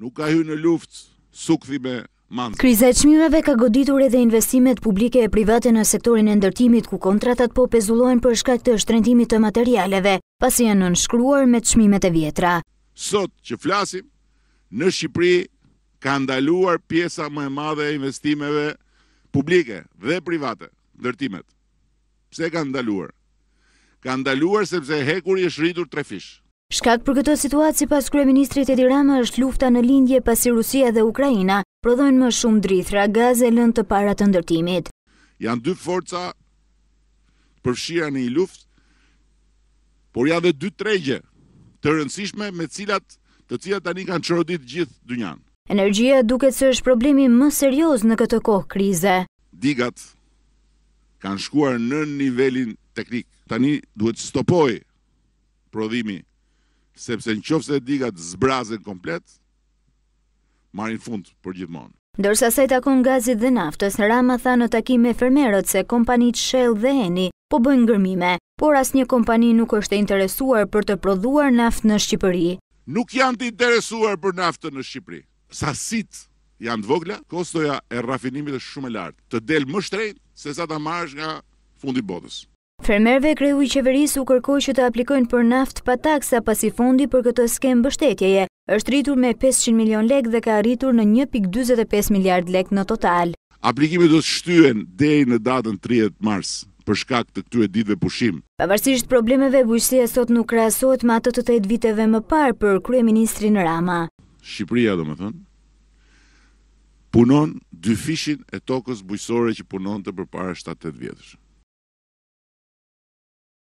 nuk ka hyrë në luftë sukthi me mandë. Kriza e çmimeve ka goditur edhe investimet publike e private në sektorin e ndërtimit ku kontratat po pezullohen për shkak të shtrëndimit të materialeve, pasi janë nënshkruar me çmimet e vjetra. Sot që flasim në Shqipëri ka ndaluar pjesa më e madhe e investimeve publike dhe private, ndërtimet. Pse ka ndaluar? Ka ndaluar sepse hekuri është rritur tre fishë. Shkak për këtë situatë si pas kreministrit e dirama është lufta në lindje pasi Rusia dhe Ukrajina prodhojnë më shumë drithra gaz e lënd të parat të ndërtimit. Janë dy forca përshira në i luft, por janë dhe dy tregje të rëndësishme me cilat të cilat tani kanë qërodit gjithë dynjan. Energia duket se është problemi më serios në këtë kohë krize. Digat kanë shkuar në nivelin teknik. Tani duhet stopoj prodhimi sepse në qofë se digat zbrazen komplet, marin fund për gjithmonë. Dërsa se takon gazit dhe naftës, Rama tha në takim e fermerët se kompanit Shell dhe Eni po bëjnë ngërmime, por as një kompani nuk është interesuar për të prodhuar naftë në Shqipëri. Nuk janë të interesuar për naftë në Shqipëri. sitë janë të vogla, kostoja e rafinimit është shumë e lartë, të delë më shtrejnë se sa ta marrë nga fundi botës. Fermerve kreu i qeverisë u kërkoj që të aplikojnë për naft pa taksa pasi fondi për këtë skem bështetjeje, është rritur me 500 milion lek dhe ka rritur në 1.25 miliard lek në total. Aplikimi do të shtyën dhej në datën 30 mars për shkak të këtyre ditëve pushim. Pavarësisht problemeve, bujësia sot nuk krasot ma të të tëjtë viteve më parë për Krye Ministri në Rama. Shqipëria, do më thënë, punon dy fishin e tokës bujësore që punon të për para 7-8 vjetëshë.